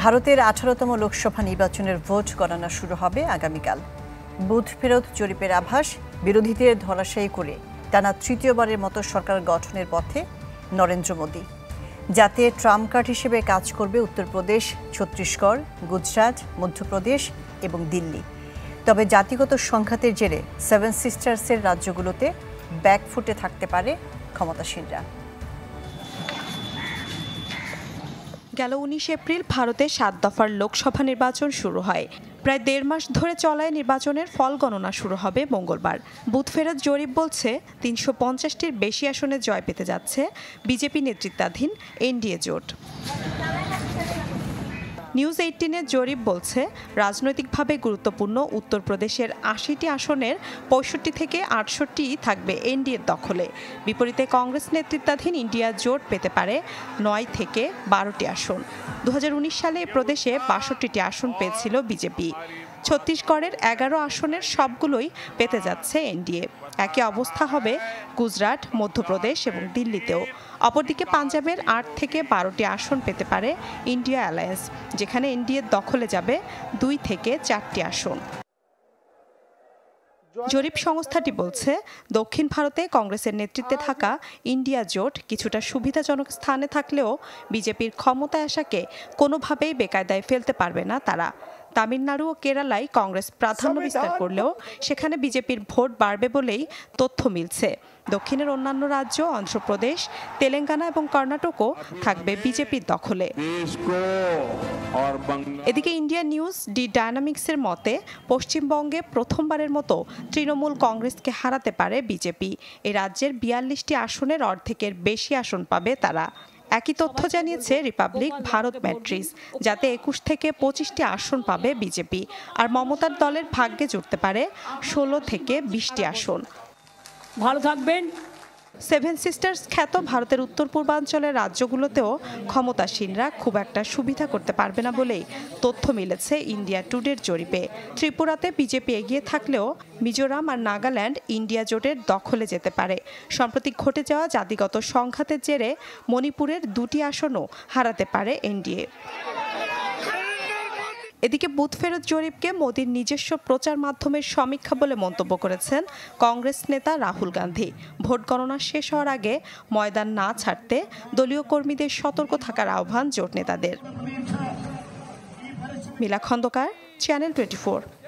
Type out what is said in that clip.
ভারতের আঠারোতম লোকসভা নির্বাচনের ভোট গণনা শুরু হবে আগামীকাল বুথ ফেরত জরিপের আভাস বিরোধীদের ধরাশায়ী করে টানা তৃতীয়বারের মতো সরকার গঠনের পথে নরেন্দ্র মোদী যাতে ট্রাম্প কার্ড হিসেবে কাজ করবে উত্তরপ্রদেশ ছত্তিশগড় গুজরাট মধ্যপ্রদেশ এবং দিল্লি তবে জাতিগত সংঘাতের জেরে সেভেন সিস্টার্সের রাজ্যগুলোতে ব্যাকফুটে থাকতে পারে ক্ষমতাসীনরা গেল উনিশ এপ্রিল ভারতে সাত দফার লোকসভা নির্বাচন শুরু হয় প্রায় দেড় মাস ধরে চলায় নির্বাচনের ফল গণনা শুরু হবে মঙ্গলবার বুথ ফেরত জরিপ বলছে তিনশো পঞ্চাশটির বেশি আসনে জয় পেতে যাচ্ছে বিজেপি নেতৃত্বাধীন এনডিএ জোট নিউজ এইটিনের জরিপ বলছে রাজনৈতিকভাবে গুরুত্বপূর্ণ উত্তরপ্রদেশের আশিটি আসনের পঁয়ষট্টি থেকে আটষট্টি থাকবে এনডিএর দখলে বিপরীতে কংগ্রেস নেতৃত্বাধীন ইন্ডিয়া জোট পেতে পারে নয় থেকে বারোটি আসন দু সালে প্রদেশে বাষট্টিটি আসন পেয়েছিল বিজেপি ছত্তিশগড়ের এগারো আসনের সবগুলোই পেতে যাচ্ছে এনডিএ একই অবস্থা হবে গুজরাট মধ্যপ্রদেশ এবং দিল্লিতেও অপরদিকে পাঞ্জাবের আট থেকে বারোটি আসন পেতে পারে ইন্ডিয়া অ্যালায়েন্স যেখানে এনডিএ দখলে যাবে দুই থেকে চারটি আসন জরিপ সংস্থাটি বলছে দক্ষিণ ভারতে কংগ্রেসের নেতৃত্বে থাকা ইন্ডিয়া জোট কিছুটা সুবিধাজনক স্থানে থাকলেও বিজেপির ক্ষমতায় আসাকে কোনোভাবেই বেকায়দায় ফেলতে পারবে না তারা তামিলনাড়ু ও কেরালায় কংগ্রেস প্রাধান্য বিস্তার করলেও সেখানে বিজেপির ভোট বাড়বে বলেই তথ্য মিলছে দক্ষিণের অন্যান্য রাজ্য অন্ধ্রপ্রদেশ তেলেঙ্গানা এবং কর্ণাটকও থাকবে বিজেপির দখলে এদিকে ইন্ডিয়া নিউজ ডি ডায়নামিক্সের মতে পশ্চিমবঙ্গে প্রথমবারের মতো তৃণমূল কংগ্রেসকে হারাতে পারে বিজেপি এ রাজ্যের বিয়াল্লিশটি আসনের অর্ধেকের বেশি আসন পাবে তারা একই তথ্য জানিয়েছে রিপাবলিক ভারত ম্যাট্রিস যাতে একুশ থেকে পঁচিশটি আসন পাবে বিজেপি আর মমতার দলের ভাগ্যে জুটতে পারে ষোলো থেকে বিশটি আসন ভালো থাকবেন সেভেন সিস্টার্স খ্যাত ভারতের উত্তর পূর্বাঞ্চলের রাজ্যগুলোতেও ক্ষমতাসীনরা খুব একটা সুবিধা করতে পারবে না বলেই তথ্য মিলেছে ইন্ডিয়া টুডের জরিপে ত্রিপুরাতে বিজেপি এগিয়ে থাকলেও মিজোরাম আর নাগাল্যান্ড ইন্ডিয়া জোটের দখলে যেতে পারে সম্প্রতি ঘটে যাওয়া জাতিগত সংঘাতের জেরে মণিপুরের দুটি আসনও হারাতে পারে এনডিএ এদিকে বুথ ফেরত জরিপকে মোদীর নিজস্ব প্রচার মাধ্যমের সমীক্ষা বলে মন্তব্য করেছেন কংগ্রেস নেতা রাহুল গান্ধী ভোট গণনা শেষ হওয়ার আগে ময়দান না ছাড়তে দলীয় কর্মীদের সতর্ক থাকার আহ্বান জোট নেতাদের মিলা খন্দকার চ্যানেল টোয়েন্টি